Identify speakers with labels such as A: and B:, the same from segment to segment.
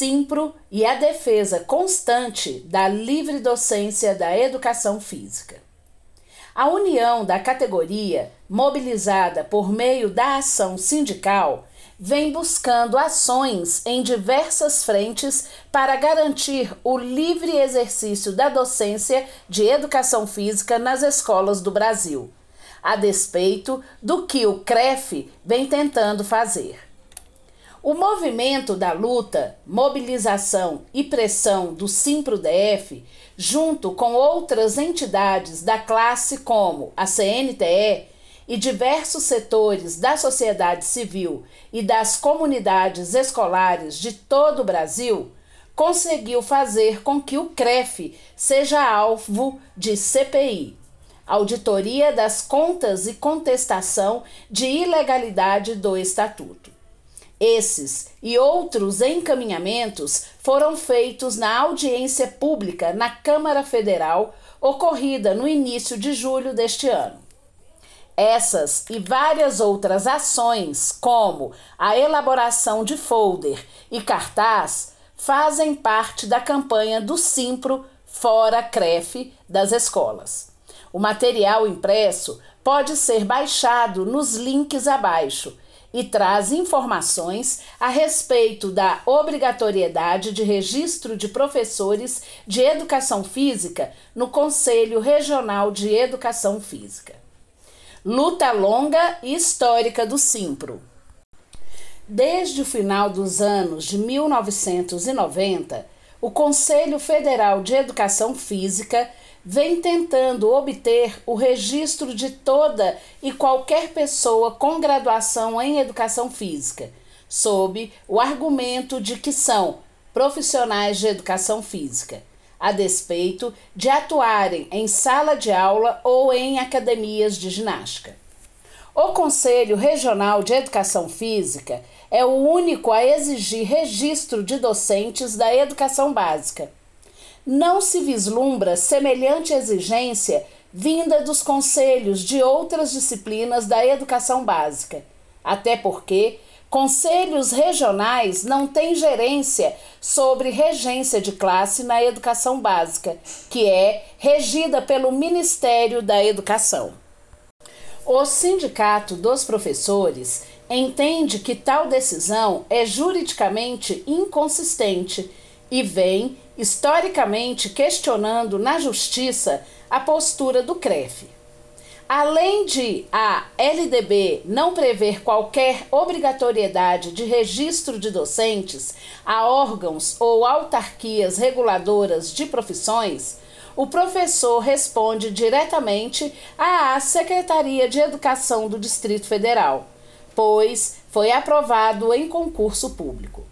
A: SIMPRO e a defesa constante da livre docência da educação física. A união da categoria, mobilizada por meio da ação sindical, vem buscando ações em diversas frentes para garantir o livre exercício da docência de educação física nas escolas do Brasil, a despeito do que o CREF vem tentando fazer. O movimento da luta, mobilização e pressão do SIMPRO-DF, junto com outras entidades da classe como a CNTE e diversos setores da sociedade civil e das comunidades escolares de todo o Brasil, conseguiu fazer com que o CREF seja alvo de CPI, Auditoria das Contas e Contestação de Ilegalidade do Estatuto. Esses e outros encaminhamentos foram feitos na audiência pública na Câmara Federal, ocorrida no início de julho deste ano. Essas e várias outras ações, como a elaboração de folder e cartaz, fazem parte da campanha do Simpro Fora CREF das escolas. O material impresso pode ser baixado nos links abaixo e traz informações a respeito da obrigatoriedade de registro de professores de educação física no Conselho Regional de Educação Física. Luta longa e histórica do Simpro. Desde o final dos anos de 1990, o Conselho Federal de Educação Física vem tentando obter o registro de toda e qualquer pessoa com graduação em educação física, sob o argumento de que são profissionais de educação física, a despeito de atuarem em sala de aula ou em academias de ginástica. O Conselho Regional de Educação Física é o único a exigir registro de docentes da educação básica. Não se vislumbra semelhante exigência vinda dos conselhos de outras disciplinas da educação básica, até porque conselhos regionais não têm gerência sobre regência de classe na educação básica, que é regida pelo Ministério da Educação. O Sindicato dos Professores entende que tal decisão é juridicamente inconsistente e vem historicamente questionando na justiça a postura do CREF. Além de a LDB não prever qualquer obrigatoriedade de registro de docentes a órgãos ou autarquias reguladoras de profissões, o professor responde diretamente à Secretaria de Educação do Distrito Federal, pois foi aprovado em concurso público.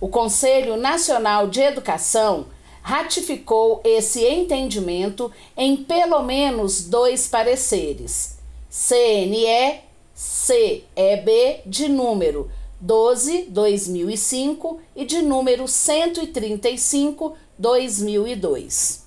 A: O Conselho Nacional de Educação ratificou esse entendimento em pelo menos dois pareceres, CNE CEB de número 12/2005 e de número 135/2002.